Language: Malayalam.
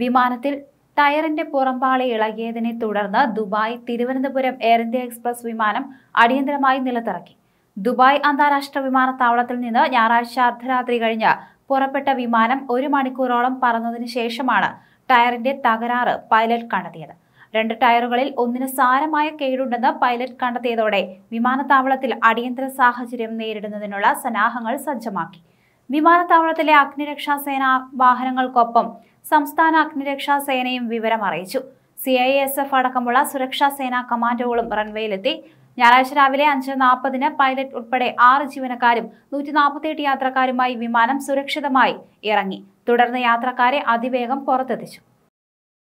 വിമാനത്തിൽ ടയറിന്റെ പുറംപാളി ഇളകിയതിനെ തുടർന്ന് Dubai Thiruvananthapuram air India express വിമാനം അടിയന്തരമായി നിലത്തിറക്കി ദുബായ് അന്താരാഷ്ട്ര വിമാനത്താവളത്തിൽ നിന്ന് ഞായറാഴ്ച അർദ്ധരാത്രി കഴിഞ്ഞ് പുറപ്പെട്ട വിമാനം ഒരു മണിക്കൂറോളം പറന്നതിന് ശേഷമാണ് ടയറിന്റെ തകരാറ് പൈലറ്റ് കണ്ടെത്തിയത് രണ്ട് ടയറുകളിൽ ഒന്നിന് സാരമായ കേടുണ്ടെന്ന് പൈലറ്റ് കണ്ടെത്തിയതോടെ വിമാനത്താവളത്തിൽ അടിയന്തര സാഹചര്യം നേരിടുന്നതിനുള്ള സന്നാഹങ്ങൾ സജ്ജമാക്കി വിമാനത്താവളത്തിലെ അഗ്നിരക്ഷാ സേന വാഹനങ്ങൾക്കൊപ്പം സംസ്ഥാന അഗ്നിരക്ഷാ സേനയും വിവരം അറിയിച്ചു സി ഐ എസ് എഫ് അടക്കമുള്ള സുരക്ഷാ സേനാ കമാൻഡോകളും റൺവേയിലെത്തി ഞായറാഴ്ച രാവിലെ അഞ്ച് നാൽപ്പതിന് പൈലറ്റ് ഉൾപ്പെടെ ആറ് ജീവനക്കാരും നൂറ്റി നാൽപ്പത്തിയെട്ട് യാത്രക്കാരുമായി വിമാനം സുരക്ഷിതമായി ഇറങ്ങി തുടർന്ന് യാത്രക്കാരെ അതിവേഗം പുറത്തെത്തിച്ചു